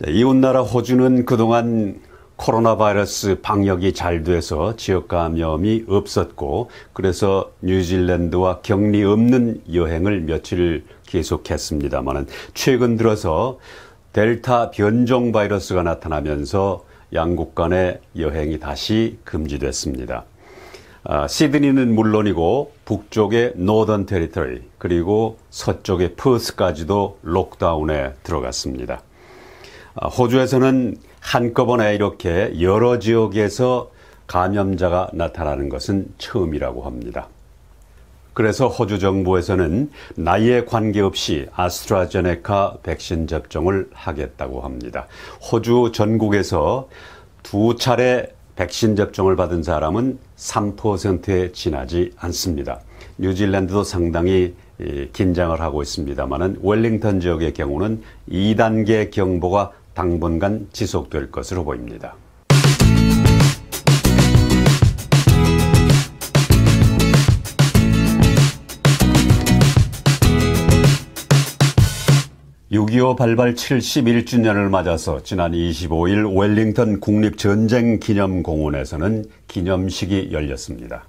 네, 이웃나라 호주는 그동안 코로나 바이러스 방역이 잘 돼서 지역 감염이 없었고 그래서 뉴질랜드와 격리 없는 여행을 며칠 계속했습니다만은 최근 들어서 델타 변종 바이러스가 나타나면서 양국 간의 여행이 다시 금지됐습니다. 아, 시드니는 물론이고 북쪽의 노던 테리터리 그리고 서쪽의 퍼스까지도 록다운에 들어갔습니다. 아, 호주에서는 한꺼번에 이렇게 여러 지역에서 감염자가 나타나는 것은 처음이라고 합니다. 그래서 호주 정부에서는 나이에 관계없이 아스트라제네카 백신 접종을 하겠다고 합니다. 호주 전국에서 두 차례 백신 접종을 받은 사람은 3%에 지나지 않습니다. 뉴질랜드도 상당히 긴장을 하고 있습니다만은 웰링턴 지역의 경우는 2단계 경보가 당분간 지속될 것으로 보입니다. (6.25) 발발 71주년을 맞아서 지난 25일 웰링턴 국립전쟁기념공원에서는 기념식이 열렸습니다.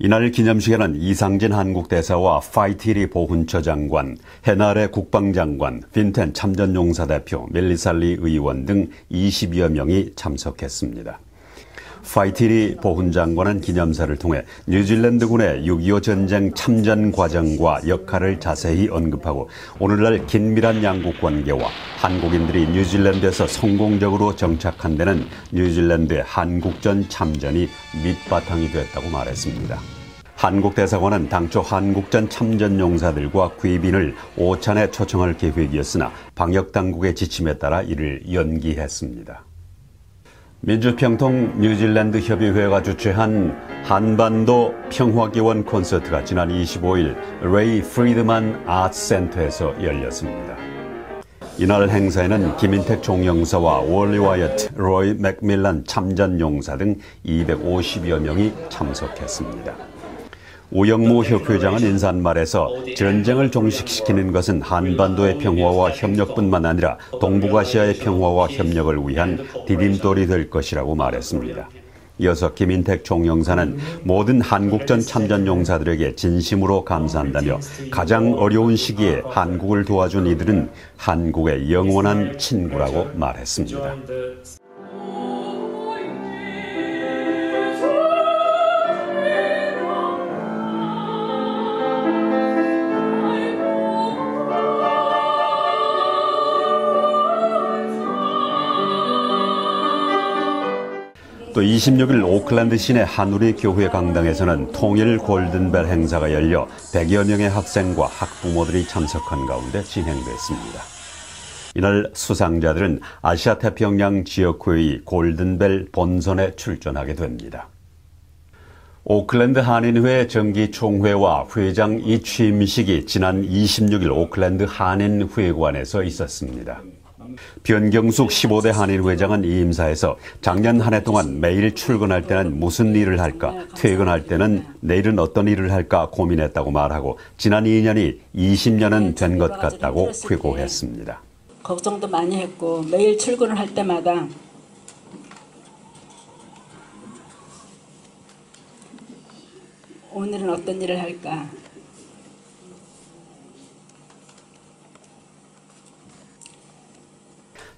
이날 기념식에는 이상진 한국대사와 파이티리 보훈처 장관, 해나레 국방장관, 빈텐 참전용사 대표, 멜리살리 의원 등 20여 명이 참석했습니다. 파이티리 보훈장관은 기념사를 통해 뉴질랜드군의 6.25 전쟁 참전 과정과 역할을 자세히 언급하고 오늘날 긴밀한 양국 관계와 한국인들이 뉴질랜드에서 성공적으로 정착한 데는 뉴질랜드의 한국전 참전이 밑바탕이 됐다고 말했습니다. 한국 대사관은 당초 한국전 참전 용사들과 구입인을 오찬에 초청할 계획이었으나 방역 당국의 지침에 따라 이를 연기했습니다. 민주평통 뉴질랜드 협의회가 주최한 한반도 평화기원 콘서트가 지난 25일 레이 프리드만 아트센터에서 열렸습니다. 이날 행사에는 김인택 총영사와 월리 와이어트, 로이 맥밀란 참전용사 등 250여 명이 참석했습니다. 오영모 협회장은 인사말에서 전쟁을 종식시키는 것은 한반도의 평화와 협력뿐만 아니라 동북아시아의 평화와 협력을 위한 디딤돌이 될 것이라고 말했습니다. 이어서 김인택 총영사는 모든 한국전 참전 용사들에게 진심으로 감사한다며 가장 어려운 시기에 한국을 도와준 이들은 한국의 영원한 친구라고 말했습니다. 또 26일 오클랜드 시내 한우리 교회 강당에서는 통일 골든벨 행사가 열려 100여 명의 학생과 학부모들이 참석한 가운데 진행됐습니다. 이날 수상자들은 아시아 태평양 지역회의 골든벨 본선에 출전하게 됩니다. 오클랜드 한인회 정기총회와 회장 이취임식이 지난 26일 오클랜드 한인회관에서 있었습니다. 변경숙 15대 한인회장은 이 임사에서 작년 한 해 동안 매일 출근할 때는 무슨 일을 할까, 퇴근할 때는 내일은 어떤 일을 할까 고민했다고 말하고 지난 2년이 20년은 된 것 같다고 회고했습니다. 걱정도 많이 했고 매일 출근을 할 때마다 오늘은 어떤 일을 할까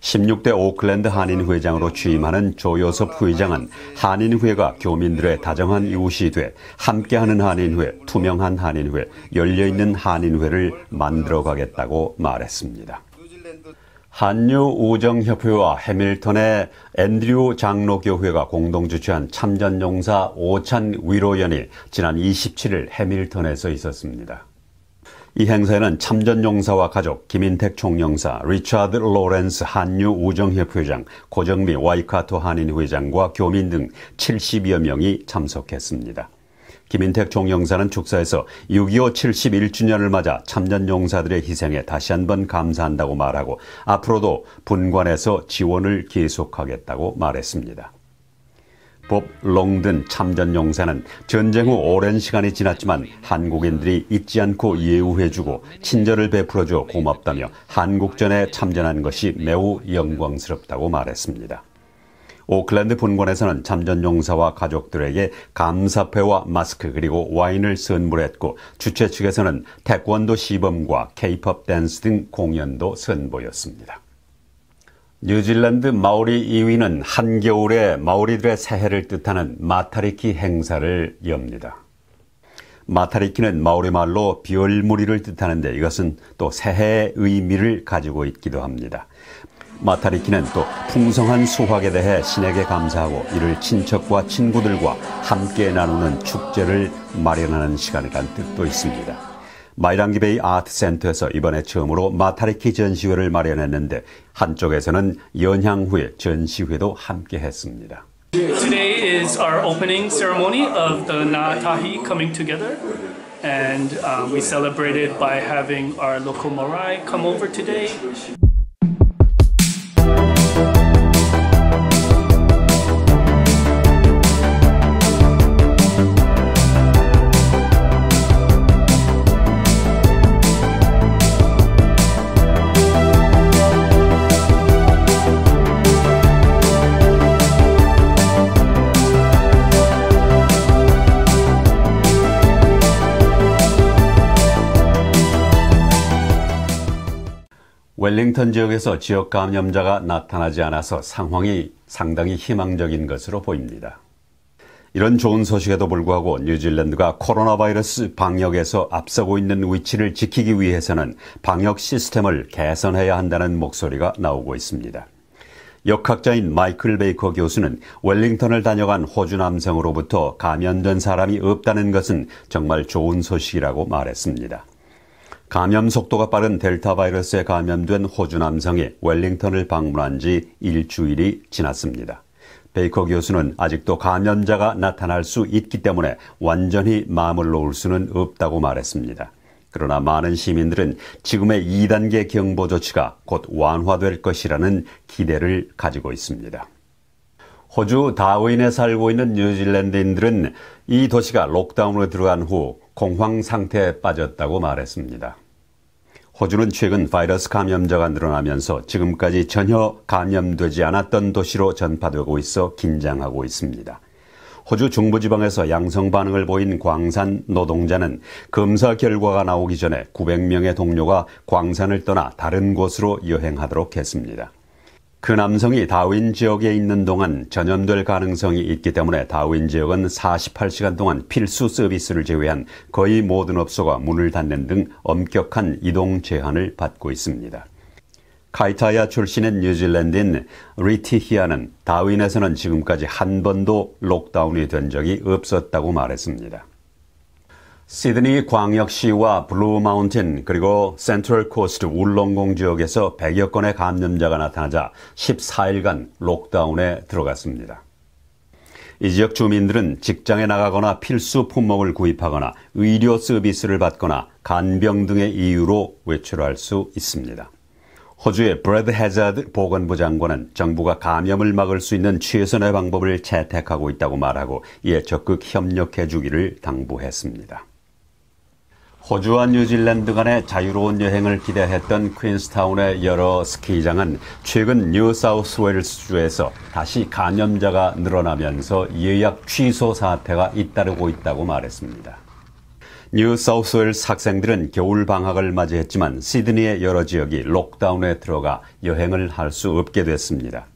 16대 오클랜드 한인회장으로 취임하는 조여섭 회장은 한인회가 교민들의 다정한 이웃이 돼 함께하는 한인회, 투명한 한인회, 열려있는 한인회를 만들어가겠다고 말했습니다. 한류우정협회와 해밀턴의 앤드류 장로교회가 공동 주최한 참전용사 오찬 위로연이 지난 27일 해밀턴에서 있었습니다. 이 행사에는 참전 용사와 가족, 김인택 총영사, 리차드 로렌스 한유 우정협 회장, 고정미 와이카토 한인 회장과 교민 등 70여 명이 참석했습니다. 김인택 총영사는 축사에서 6.25 71주년을 맞아 참전 용사들의 희생에 다시 한번 감사한다고 말하고 앞으로도 분관에서 지원을 계속하겠다고 말했습니다. 법 롱든 참전 용사는 전쟁 후 오랜 시간이 지났지만 한국인들이 잊지 않고 예우해주고 친절을 베풀어줘 고맙다며 한국전에 참전한 것이 매우 영광스럽다고 말했습니다. 오클랜드 본관에서는 참전 용사와 가족들에게 감사패와 마스크 그리고 와인을 선물했고 주최 측에서는 태권도 시범과 케이팝 댄스 등 공연도 선보였습니다. 뉴질랜드 마오리 2위는 한겨울에 마오리들의 새해를 뜻하는 마타리키 행사를 엽니다. 마타리키는 마오리 말로 비올무리를 뜻하는데 이것은 또 새해의 의미를 가지고 있기도 합니다. 마타리키는 또 풍성한 수확에 대해 신에게 감사하고 이를 친척과 친구들과 함께 나누는 축제를 마련하는 시간이란 뜻도 있습니다. 마이랑기베이 아트센터에서 이번에 처음으로 마타리키 전시회를 마련했는데 한쪽에서는 연향후에 전시회도 함께 했습니다. Today is our opening ceremony of the Natahi coming together. And uh, we celebrated by having our local Morai come over today. 웰링턴 지역에서 지역 감염자가 나타나지 않아서 상황이 상당히 희망적인 것으로 보입니다. 이런 좋은 소식에도 불구하고 뉴질랜드가 코로나 바이러스 방역에서 앞서고 있는 위치를 지키기 위해서는 방역 시스템을 개선해야 한다는 목소리가 나오고 있습니다. 역학자인 마이클 베이커 교수는 웰링턴을 다녀간 호주 남성으로부터 감염된 사람이 없다는 것은 정말 좋은 소식이라고 말했습니다. 감염 속도가 빠른 델타 바이러스에 감염된 호주 남성이 웰링턴을 방문한 지 일주일이 지났습니다. 베이커 교수는 아직도 감염자가 나타날 수 있기 때문에 완전히 마음을 놓을 수는 없다고 말했습니다. 그러나 많은 시민들은 지금의 2단계 경보 조치가 곧 완화될 것이라는 기대를 가지고 있습니다. 호주 다윈에 살고 있는 뉴질랜드인들은 이 도시가 록다운으로 들어간 후 공황 상태에 빠졌다고 말했습니다. 호주는 최근 바이러스 감염자가 늘어나면서 지금까지 전혀 감염되지 않았던 도시로 전파되고 있어 긴장하고 있습니다. 호주 중부지방에서 양성 반응을 보인 광산 노동자는 검사 결과가 나오기 전에 900명의 동료가 광산을 떠나 다른 곳으로 여행하도록 했습니다. 그 남성이 다윈 지역에 있는 동안 전염될 가능성이 있기 때문에 다윈 지역은 48시간 동안 필수 서비스를 제외한 거의 모든 업소가 문을 닫는 등 엄격한 이동 제한을 받고 있습니다. 카이타야 출신인 뉴질랜드인 리티히아는 다윈에서는 지금까지 한 번도 록다운이 된 적이 없었다고 말했습니다. 시드니 광역시와 블루마운틴 그리고 센트럴 코스트 울렁공 지역에서 100여 건의 감염자가 나타나자 14일간 록다운에 들어갔습니다. 이 지역 주민들은 직장에 나가거나 필수 품목을 구입하거나 의료 서비스를 받거나 간병 등의 이유로 외출할 수 있습니다. 호주의 브래드 헤자드 보건부 장관은 정부가 감염을 막을 수 있는 최선의 방법을 채택하고 있다고 말하고 이에 적극 협력해 주기를 당부했습니다. 호주와 뉴질랜드 간의 자유로운 여행을 기대했던 퀸스타운의 여러 스키장은 최근 뉴사우스웨일스주에서 다시 감염자가 늘어나면서 예약 취소 사태가 잇따르고 있다고 말했습니다. 뉴사우스웨일스 학생들은 겨울 방학을 맞이했지만 시드니의 여러 지역이 록다운에 들어가 여행을 할 수 없게 됐습니다.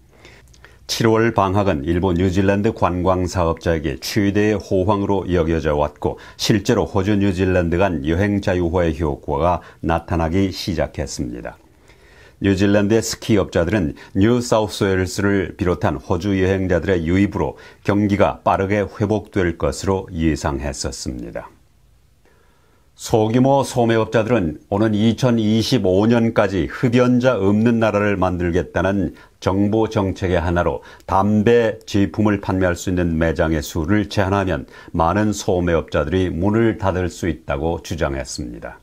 7월 방학은 일본 뉴질랜드 관광 사업자에게 최대의 호황으로 여겨져 왔고 실제로 호주 뉴질랜드 간 여행 자유화의 효과가 나타나기 시작했습니다. 뉴질랜드의 스키업자들은 뉴 사우스웨일스를 비롯한 호주 여행자들의 유입으로 경기가 빠르게 회복될 것으로 예상했었습니다. 소규모 소매업자들은 오는 2025년까지 흡연자 없는 나라를 만들겠다는 정부 정책의 하나로 담배 제품을 판매할 수 있는 매장의 수를 제한하면 많은 소매업자들이 문을 닫을 수 있다고 주장했습니다.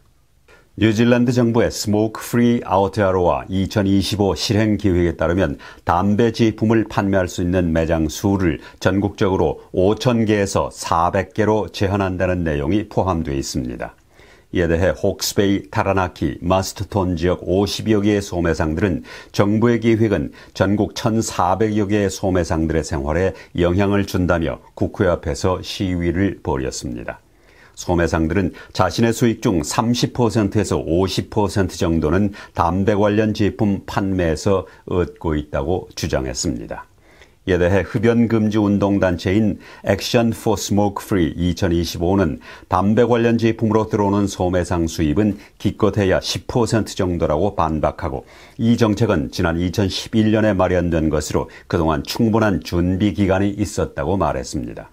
뉴질랜드 정부의 스모크 프리 아우테아로와 2025 실행 계획에 따르면 담배 제품을 판매할 수 있는 매장 수를 전국적으로 5,000개에서 400개로 제한한다는 내용이 포함되어 있습니다. 이에 대해 옥스베이, 타라나키, 마스트톤 지역 50여 개의 소매상들은 정부의 기획은 전국 1,400여 개의 소매상들의 생활에 영향을 준다며 국회 앞에서 시위를 벌였습니다. 소매상들은 자신의 수익 중 30%에서 50% 정도는 담배 관련 제품 판매에서 얻고 있다고 주장했습니다. 이에 대해 흡연금지 운동단체인 액션 포 스모크 프리 2025는 담배 관련 제품으로 들어오는 소매상 수입은 기껏해야 10% 정도라고 반박하고 이 정책은 지난 2011년에 마련된 것으로 그동안 충분한 준비 기간이 있었다고 말했습니다.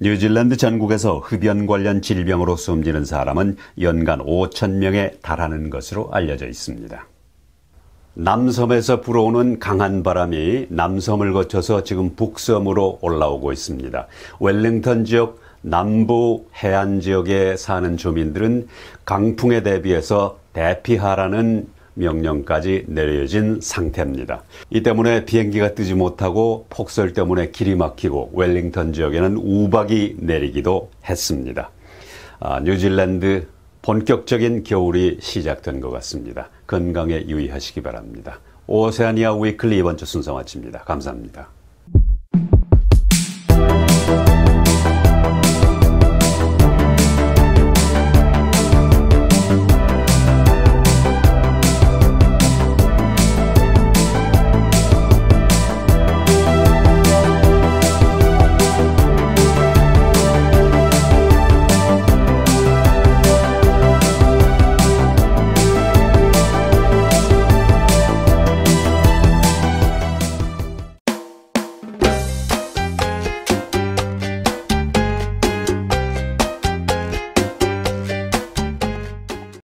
뉴질랜드 전국에서 흡연 관련 질병으로 숨지는 사람은 연간 5천 명에 달하는 것으로 알려져 있습니다. 남섬에서 불어오는 강한 바람이 남섬을 거쳐서 지금 북섬으로 올라오고 있습니다. 웰링턴 지역 남부 해안 지역에 사는 주민들은 강풍에 대비해서 대피하라는 명령까지 내려진 상태입니다. 이 때문에 비행기가 뜨지 못하고 폭설 때문에 길이 막히고 웰링턴 지역에는 우박이 내리기도 했습니다. 아, 뉴질랜드 본격적인 겨울이 시작된 것 같습니다. 건강에 유의하시기 바랍니다. 오세아니아 위클리 이번 주 순서 마칩니다. 감사합니다.